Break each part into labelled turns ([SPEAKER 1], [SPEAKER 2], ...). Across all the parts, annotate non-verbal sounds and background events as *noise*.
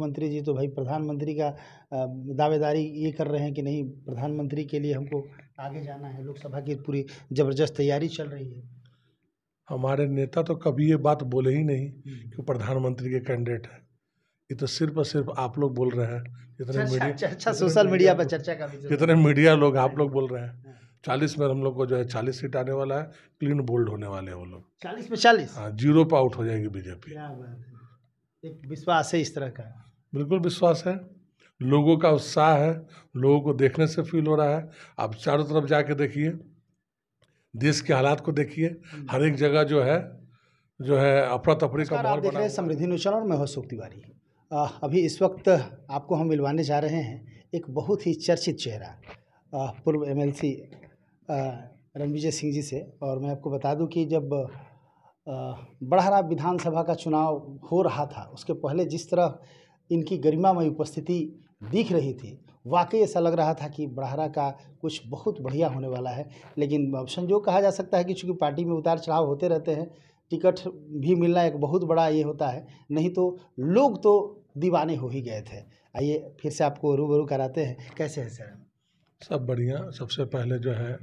[SPEAKER 1] मुख्यमंत्री जी तो भाई प्रधानमंत्री का दावेदारी ये कर रहे हैं कि नहीं प्रधानमंत्री के
[SPEAKER 2] लिए हमको आगे जाना है लोकसभा की पूरी ज़बरदस्त तैयारी चल रही है हमारे नेता तो कभी ये बात बोले ही नहीं हम्म। कि प्रधानमंत्री के कैंडिडेट हैं ये तो सिर्फ और सिर्फ आप लोग बोल रहे हैं जितने अच्छा, मीडिया अच्छा, अच्छा, सोशल मीडिया पर चर्चा का जितने मीडिया लोग आप लोग बोल रहे हैं हाँ। चालीस में हम लोग को जो है चालीस सीट आने वाला है क्लीन बोल्ड होने वाले हैं वो लोग चालीस में चालीस हाँ जीरो पे आउट हो जाएंगे बीजेपी एक विश्वास है इस तरह का बिल्कुल विश्वास है लोगों का उत्साह है लोगों को देखने से फील हो रहा है आप चारों तरफ जाके देखिए देश के हालात को देखिए हम्म। हर एक जगह जो है जो है अफरा तफरी का माहौल देख रहे हैं
[SPEAKER 1] समृद्धि नौचल और मैं हौसुख तिवारी अभी इस वक्त आपको हम मिलवाने जा रहे हैं एक बहुत ही चर्चित चेहरा पूर्व एम एल रणविजय सिंह जी से और मैं आपको बता दूं कि जब बड़हरा विधानसभा का चुनाव हो रहा था उसके पहले जिस तरह इनकी गरिमामय उपस्थिति दिख रही थी वाकई ऐसा लग रहा था कि बड़हरा का कुछ बहुत बढ़िया होने वाला है लेकिन संजोग कहा जा सकता है कि चूँकि पार्टी में उतार चढ़ाव होते रहते हैं टिकट भी मिलना एक बहुत बड़ा ये होता है नहीं तो लोग तो दीवाने हो ही गए थे आइए फिर से आपको रूबरू कराते हैं कैसे हैं सर
[SPEAKER 2] सब बढ़िया सबसे पहले जो है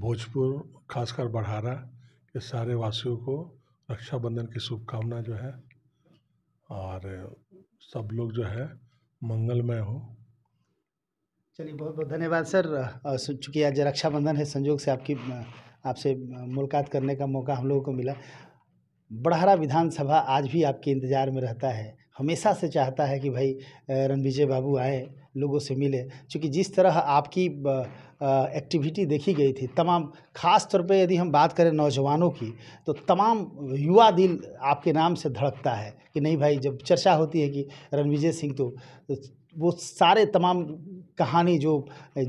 [SPEAKER 2] भोजपुर खासकर बढ़ारा के सारे वासियों को रक्षाबंधन की शुभकामना जो है और सब लोग जो है मंगलमय हो
[SPEAKER 1] चलिए बहुत बहुत धन्यवाद सर चूँकि आज रक्षाबंधन है संजोग से आपकी आपसे मुलाकात करने का मौका हम लोगों को मिला बड़हरा विधानसभा आज भी आपके इंतज़ार में रहता है हमेशा से चाहता है कि भाई रणविजय बाबू आए लोगों से मिले क्योंकि जिस तरह आपकी एक्टिविटी देखी गई थी तमाम ख़ास तौर पे यदि हम बात करें नौजवानों की तो तमाम युवा दिल आपके नाम से धड़कता है कि नहीं भाई जब चर्चा होती है कि रणविजय सिंह तो, तो वो सारे तमाम कहानी जो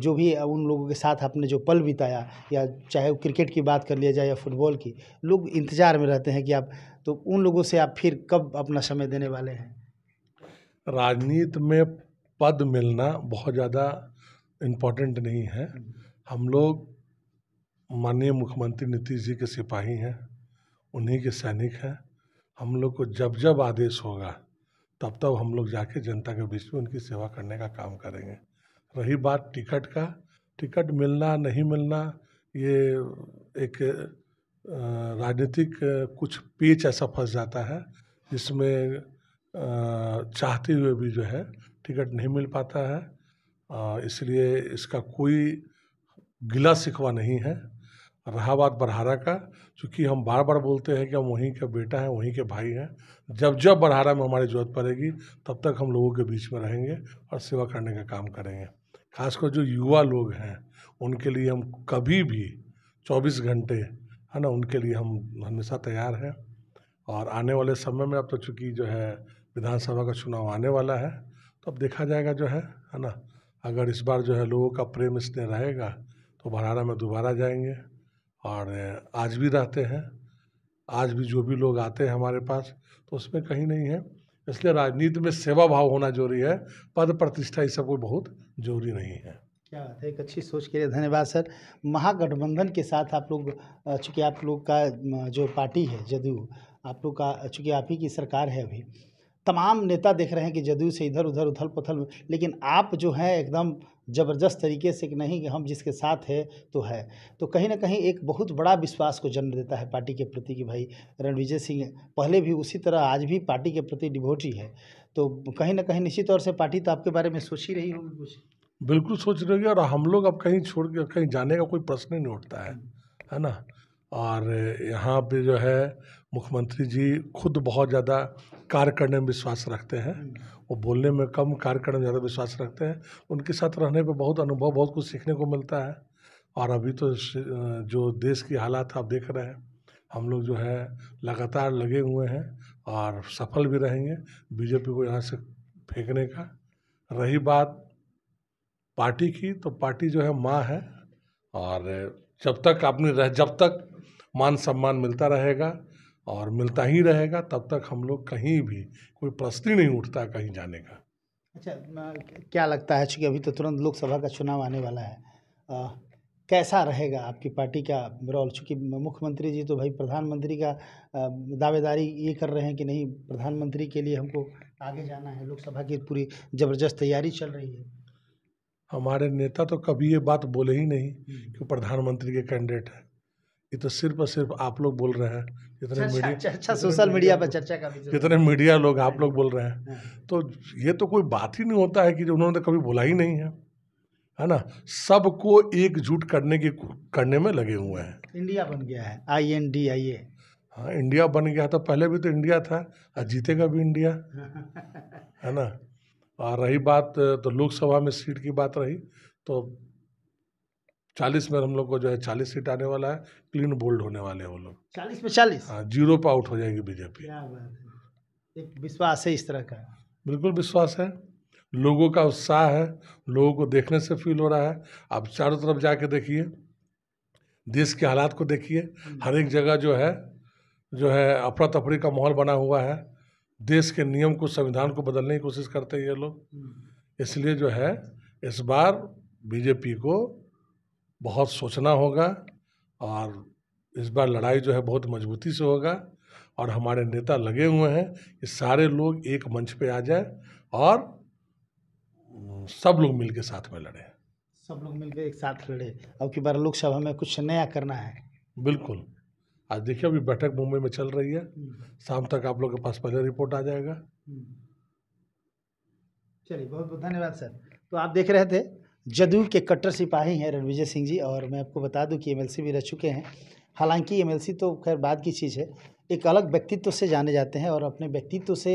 [SPEAKER 1] जो भी उन लोगों के साथ आपने जो पल बिताया या चाहे वो क्रिकेट की बात कर लिया जाए या फुटबॉल की लोग इंतज़ार में रहते हैं कि आप तो उन लोगों से आप फिर कब अपना समय देने वाले हैं
[SPEAKER 2] राजनीति में पद मिलना बहुत ज़्यादा इम्पोर्टेंट नहीं है हम लोग माननीय मुख्यमंत्री नीतीश जी के सिपाही हैं उन्हीं के सैनिक हैं हम लोग को जब जब आदेश होगा तब तब हम लोग जाके जनता के बीच में उनकी सेवा करने का काम करेंगे रही बात टिकट का टिकट मिलना नहीं मिलना ये एक राजनीतिक कुछ पेच ऐसा फंस जाता है जिसमें चाहते हुए भी जो है टिकट नहीं मिल पाता है इसलिए इसका कोई गिला सिकवा नहीं है रहा बात बरहारा का क्योंकि हम बार बार बोलते हैं कि हम वहीं के बेटा हैं वहीं के भाई हैं जब जब बरहारा में हमारी जरूरत पड़ेगी तब तक हम लोगों के बीच में रहेंगे और सेवा करने का काम करेंगे खासकर जो युवा लोग हैं उनके लिए हम कभी भी 24 घंटे है ना उनके लिए हम हमेशा तैयार हैं और आने वाले समय में अब तो चूँकि जो है विधानसभा का चुनाव आने वाला है तब देखा जाएगा जो है है ना अगर इस बार जो है लोगों का प्रेम स्नेह रहेगा तो भराड़ा में दोबारा जाएंगे और आज भी रहते हैं आज भी जो भी लोग आते हैं हमारे पास तो उसमें कहीं नहीं है इसलिए राजनीति में सेवा भाव होना जरूरी है पद प्रतिष्ठा ये सब बहुत जरूरी नहीं है
[SPEAKER 1] क्या बात है एक अच्छी सोच के लिए धन्यवाद सर महागठबंधन के साथ आप लोग चूँकि आप लोग का जो पार्टी है जदयू आप लोग का चूँकि आप ही की सरकार है अभी तमाम नेता देख रहे हैं कि जदयू से इधर उधर उथल पुथल लेकिन आप जो हैं एकदम ज़बरदस्त तरीके से कि नहीं कि हम जिसके साथ है तो है तो कहीं ना कहीं एक बहुत बड़ा विश्वास को जन्म देता है पार्टी के प्रति कि भाई रणविजय सिंह पहले भी उसी तरह आज भी पार्टी के प्रति डिवोटी है तो कहीं
[SPEAKER 2] ना कहीं निश्चित तौर से पार्टी तो आपके बारे में सोच ही रही होगी कुछ बिल्कुल सोच रही है और हम लोग अब कहीं छोड़ के कहीं जाने का कोई प्रश्न ही नहीं उठता है हम्म। है ना और यहाँ पे जो है मुख्यमंत्री जी खुद बहुत ज़्यादा कार्य करने में विश्वास रखते हैं वो बोलने में कम कार्य करने में ज़्यादा विश्वास रखते हैं उनके साथ रहने पे बहुत अनुभव बहुत कुछ सीखने को मिलता है और अभी तो जो देश की हालात आप देख रहे हैं हम लोग जो है लगातार लगे हुए हैं और सफल भी रहेंगे बीजेपी को यहाँ से फेंकने का रही बात पार्टी की तो पार्टी जो है माँ है और जब तक आपने रह जब तक मान सम्मान मिलता रहेगा और मिलता ही रहेगा तब तक हम लोग कहीं भी कोई प्रश्न ही नहीं उठता कहीं जाने का
[SPEAKER 1] अच्छा क्या लगता है चूँकि अभी तो तुरंत लोकसभा का चुनाव आने वाला है आ, कैसा रहेगा आपकी पार्टी का रोल चूँकि मुख्यमंत्री जी तो भाई प्रधानमंत्री का दावेदारी ये कर रहे हैं कि नहीं प्रधानमंत्री के लिए हमको आगे जाना है लोकसभा
[SPEAKER 2] की पूरी ज़बरदस्त तैयारी चल रही है हमारे नेता तो कभी ये बात बोले ही नहीं हम्म। कि प्रधानमंत्री के कैंडिडेट हैं ये तो सिर्फ और सिर्फ आप लोग बोल रहे हैं जितने अच्छा, मीडिया अच्छा सोशल अच्छा, मीडिया पर
[SPEAKER 1] चर्चा का जितने
[SPEAKER 2] मीडिया लोग आप हाँ। लोग बोल रहे हैं हाँ। तो ये तो कोई बात ही नहीं होता है कि उन्होंने कभी बोला ही नहीं है है ना सबको एकजुट करने के करने में लगे हुए हैं
[SPEAKER 1] इंडिया बन गया है
[SPEAKER 2] आई एन डी आई ए हाँ इंडिया बन गया था पहले भी तो इंडिया था और जीतेगा भी इंडिया
[SPEAKER 1] *laughs*
[SPEAKER 2] है ना और रही बात तो लोकसभा में सीट की बात रही तो चालीस में हम लोग को जो है चालीस सीट आने वाला है क्लीन बोल्ड होने वाले हैं वो लोग चालीस में चालीस हाँ जीरो पे आउट हो जाएंगे बीजेपी एक विश्वास है इस तरह का बिल्कुल विश्वास है लोगों का उत्साह है लोगों को देखने से फील हो रहा है आप चारों तरफ जाके देखिए देश के हालात को देखिए हम्म। हर एक जगह जो है जो है अफरा तफरी का माहौल बना हुआ है देश के नियम को संविधान को बदलने की कोशिश करते हैं ये लोग हम्म। इसलिए जो है इस बार बीजेपी को बहुत सोचना होगा और इस बार लड़ाई जो है बहुत मजबूती से होगा और हमारे नेता लगे हुए हैं कि सारे लोग एक मंच पे आ जाए और सब लोग मिलके साथ में लड़े
[SPEAKER 1] सब लोग मिलकर एक साथ
[SPEAKER 2] लड़े अब की बार लोकसभा में कुछ नया करना है बिल्कुल आज देखिए अभी बैठक मुंबई में चल रही है हम्म। शाम तक आप लोग के पास पहले रिपोर्ट आ जाएगा
[SPEAKER 1] हम्म। चलिए बहुत बहुत धन्यवाद सर
[SPEAKER 2] तो आप देख रहे थे जदयू के कट्टर सिपाही हैं
[SPEAKER 1] रणविजय सिंह जी और मैं आपको बता दूं कि एमएलसी भी रह चुके हैं हालांकि एमएलसी तो खैर बाद की चीज़ है एक अलग व्यक्तित्व से जाने जाते हैं और अपने व्यक्तित्व से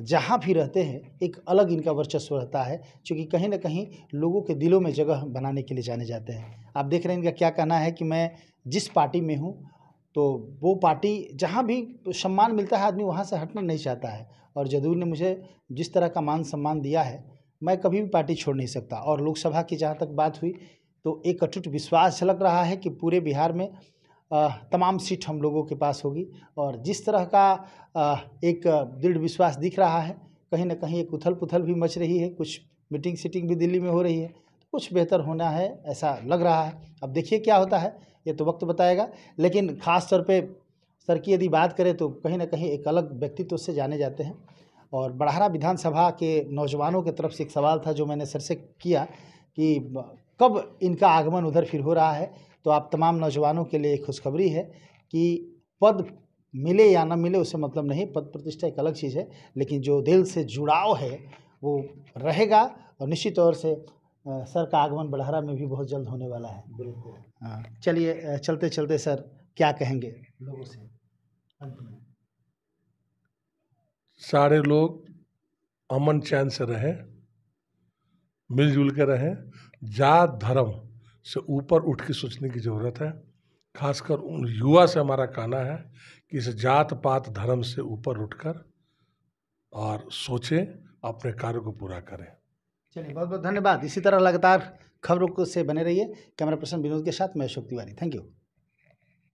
[SPEAKER 1] जहाँ भी रहते हैं एक अलग इनका वर्चस्व रहता है क्योंकि कहीं ना कहीं लोगों के दिलों में जगह बनाने के लिए जाने जाते हैं आप देख रहे हैं इनका क्या कहना है कि मैं जिस पार्टी में हूँ तो वो पार्टी जहाँ भी सम्मान मिलता है आदमी वहाँ से हटना नहीं चाहता है और जदयू ने मुझे जिस तरह का मान सम्मान दिया है मैं कभी भी पार्टी छोड़ नहीं सकता और लोकसभा की जहाँ तक बात हुई तो एक अटूट विश्वास झलक रहा है कि पूरे बिहार में तमाम सीट हम लोगों के पास होगी और जिस तरह का एक दृढ़ विश्वास दिख रहा है कहीं ना कहीं एक उथल पुथल भी मच रही है कुछ मीटिंग सीटिंग भी दिल्ली में हो रही है तो कुछ बेहतर होना है ऐसा लग रहा है अब देखिए क्या होता है ये तो वक्त बताएगा लेकिन ख़ास तौर पर सर की यदि बात करें तो कहीं ना कहीं एक अलग व्यक्तित्व से जाने जाते हैं और बड़हरा विधानसभा के नौजवानों की तरफ से एक सवाल था जो मैंने सर से किया कि कब इनका आगमन उधर फिर हो रहा है तो आप तमाम नौजवानों के लिए खुशखबरी है कि पद मिले या ना मिले उससे मतलब नहीं पद प्रतिष्ठा एक अलग चीज़ है लेकिन जो दिल से जुड़ाव है वो रहेगा और निश्चित तौर से सर का आगमन बड़हरा में भी बहुत जल्द होने वाला है
[SPEAKER 2] बिल्कुल हाँ,
[SPEAKER 1] चलिए चलते चलते सर क्या कहेंगे
[SPEAKER 2] लोगों से अंत में सारे लोग अमन चैन से रहें मिलजुल के रहें जात धर्म से ऊपर उठ के सोचने की ज़रूरत है खासकर उन युवा से हमारा कहना है कि इस जात पात धर्म से ऊपर उठकर और सोचें अपने कार्य को पूरा करें
[SPEAKER 1] चलिए बहुत बहुत धन्यवाद इसी तरह लगातार खबरों से बने रहिए कैमरा पर्सन विनोद के साथ मैं अशोक तिवारी थैंक यू